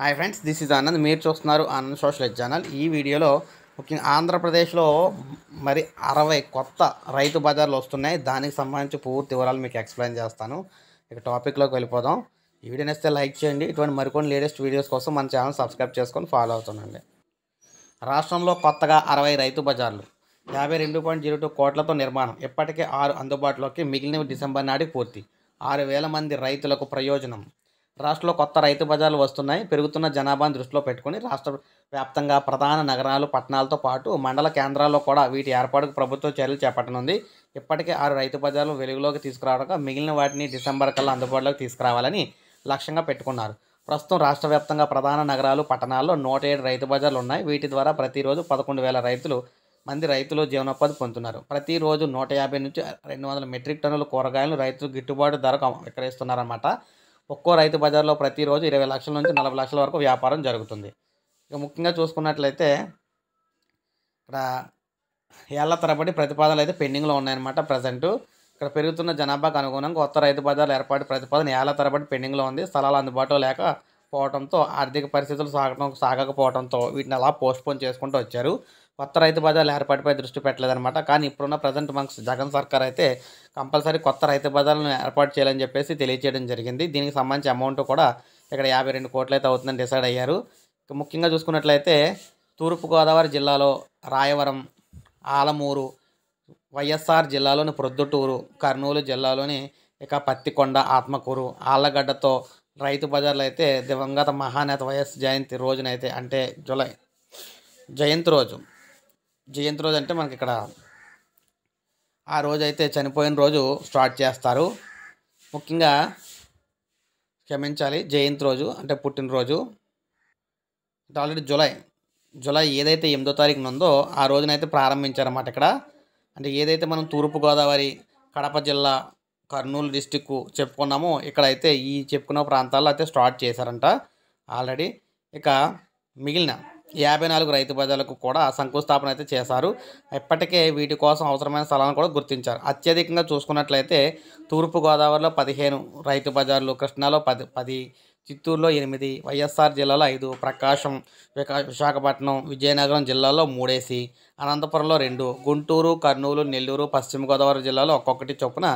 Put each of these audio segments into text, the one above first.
hi friends this is Anand మీరు చూస్తున్నారు Anand social channel ఈ వీడియోలో ముఖ్యంగా ఆంధ్రప్రదేశ్లో మరి అరవై కొత్త రైతు బజార్లు వస్తున్నాయి దానికి సంబంధించి పూర్తి వివరాలు మీకు ఎక్స్ప్లెయిన్ చేస్తాను ఇక టాపిక్లోకి వెళ్ళిపోదాం ఈ వీడియో నచ్చితే లైక్ చేయండి ఇటువంటి మరికొన్ని లేటెస్ట్ వీడియోస్ కోసం మన ఛానల్ సబ్స్క్రైబ్ చేసుకొని ఫాలో అవుతుందండి రాష్ట్రంలో కొత్తగా అరవై రైతు బజార్లు యాభై రెండు పాయింట్ జీరో టూ కోట్లతో నిర్మాణం ఇప్పటికే ఆరు అందుబాటులోకి మిగిలినవి డిసెంబర్ నాటికి పూర్తి ఆరు వేల మంది రైతులకు ప్రయోజనం రాష్ట్రంలో కొత్త రైతు బజార్లు వస్తున్నాయి పెరుగుతున్న జనాభాను దృష్టిలో పెట్టుకుని రాష్ట్ర వ్యాప్తంగా ప్రధాన నగరాలు పట్టణాలతో పాటు మండల కేంద్రాల్లో కూడా వీటి ఏర్పాటుకు ప్రభుత్వం చర్యలు చేపట్టనుంది ఇప్పటికే ఆరు రైతు బజార్లు వెలుగులోకి తీసుకురావడంగా మిగిలిన వాటిని డిసెంబర్ కల్లా అందుబాటులోకి తీసుకురావాలని లక్ష్యంగా పెట్టుకున్నారు ప్రస్తుతం రాష్ట్ర వ్యాప్తంగా ప్రధాన నగరాలు పట్టణాల్లో నూట ఏడు రైతు బజార్లు ఉన్నాయి వీటి ద్వారా ప్రతిరోజు పదకొండు వేల రైతులు మంది రైతులు జీవనోపాధి పొందుతున్నారు ప్రతిరోజు నూట యాభై నుంచి రెండు వందల మెట్రిక్ టన్నుల కూరగాయలు రైతులు గిట్టుబాటు ధరకు విక్రయిస్తున్నారన్నమాట ఒక్కో రైతు బజార్లో ప్రతిరోజు ఇరవై లక్షల నుంచి నలభై లక్షల వరకు వ్యాపారం జరుగుతుంది ఇక ముఖ్యంగా చూసుకున్నట్లయితే ఇక్కడ ఏళ్ల తరబడి ప్రతిపాదనలు అయితే పెండింగ్లో ఉన్నాయన్నమాట ప్రజెంటు ఇక్కడ పెరుగుతున్న జనాభాకు అనుగుణంగా కొత్త రైతు బజార్లు ఏర్పాటు ప్రతిపాదన ఏళ్ల తరబడి పెండింగ్లో ఉంది స్థలాలు అందుబాటులో లేక పోవడంతో ఆర్థిక పరిస్థితులు సాగడం సాగకపోవడంతో వీటిని అలా పోస్ట్పోన్ చేసుకుంటూ వచ్చారు కొత్త రైతు బజార్లు ఏర్పాటుపై దృష్టి పెట్టలేదనమాట కానీ ఇప్పుడున్న ప్రజెంట్ మనకు జగన్ సర్కార్ అయితే కంపల్సరీ కొత్త రైతు బజార్లను ఏర్పాటు చేయాలని చెప్పేసి తెలియజేయడం జరిగింది దీనికి సంబంధించి అమౌంట్ కూడా ఇక్కడ యాభై రెండు కోట్లు అయితే అవుతుందని డిసైడ్ అయ్యారు ముఖ్యంగా చూసుకున్నట్లయితే తూర్పుగోదావరి జిల్లాలో రాయవరం ఆలమూరు వైఎస్ఆర్ జిల్లాలోని ప్రొద్దుటూరు కర్నూలు జిల్లాలోని ఇక పత్తికొండ ఆత్మకూరు ఆళ్ళగడ్డతో రైతు బజార్లో అయితే దివంగత మహానేత వైఎస్ జయంతి రోజునైతే అంటే జూలై జయంతి రోజు జయంతి రోజు అంటే మనకి ఇక్కడ ఆ రోజు అయితే చనిపోయిన రోజు స్టార్ట్ చేస్తారు ముఖ్యంగా క్షమించాలి జయంతి రోజు అంటే పుట్టినరోజు ఆల్రెడీ జూలై జూలై ఏదైతే ఎనిమిదో తారీఖున ఉందో ఆ రోజునైతే ప్రారంభించారన్నమాట ఇక్కడ అంటే ఏదైతే మనం తూర్పుగోదావరి కడప జిల్లా కర్నూలు డిస్టిక్ చెప్పుకున్నాము ఇక్కడైతే ఈ చెప్పుకున్న ప్రాంతాల్లో అయితే స్టార్ట్ చేశారంట ఆల్రెడీ ఇక మిగిలిన యాభై నాలుగు రైతు బజార్లకు కూడా శంకుస్థాపన అయితే చేశారు ఇప్పటికే వీటి కోసం అవసరమైన స్థలాలను కూడా గుర్తించారు అత్యధికంగా చూసుకున్నట్లయితే తూర్పుగోదావరిలో పదిహేను రైతు బజార్లు కృష్ణాలో పది పది చిత్తూరులో ఎనిమిది వైఎస్ఆర్ జిల్లాలో ఐదు ప్రకాశం విశాఖపట్నం విజయనగరం జిల్లాలో మూడేసి అనంతపురంలో రెండు గుంటూరు కర్నూలు నెల్లూరు పశ్చిమ గోదావరి జిల్లాలో ఒక్కొక్కటి చొప్పున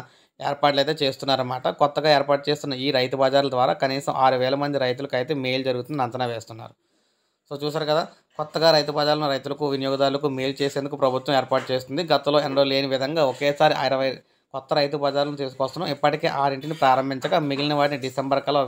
ఏర్పాట్లు అయితే చేస్తున్నారన్నమాట కొత్తగా ఏర్పాటు చేస్తున్న ఈ రైతు బజార్ల ద్వారా కనీసం ఆరు వేల మంది రైతులకు అయితే మేలు జరుగుతుంది అంచనా వేస్తున్నారు సో చూసారు కదా కొత్తగా రైతు బజార్లను రైతులకు వినియోగదారులకు మేలు చేసేందుకు ప్రభుత్వం ఏర్పాటు చేస్తుంది గతంలో ఎండో లేని విధంగా ఒకేసారి అరవై కొత్త రైతు బజార్లను తీసుకొస్తున్నాం ఇప్పటికే ఆరింటిని ప్రారంభించగా మిగిలిన వాటిని డిసెంబర్ కల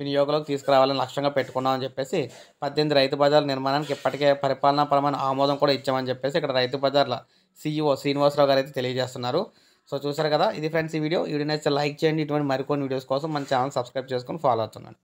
వినియోగంలోకి తీసుకురావాలని లక్ష్యంగా పెట్టుకున్నామని చెప్పేసి పద్దెనిమిది రైతు బజార్ల నిర్మాణానికి ఇప్పటికే పరిపాలనా పరమైన ఆమోదం కూడా ఇచ్చామని చెప్పేసి ఇక్కడ రైతు బజార్ల సీఈఓ శ్రీనివాసరావు గారు అయితే తెలియజేస్తున్నారు సో చూసారు కదా ఇది ఫ్రెండ్స్ ఈ వీడియో ఈ వీడియో నచ్చితే లైక్ చేయండి ఇటువంటి మరికొన్ని వీడియోస్ కోసం మన ఛానల్ సబ్స్క్రైబ్ చేసుకొని ఫాలో అవుతున్నాను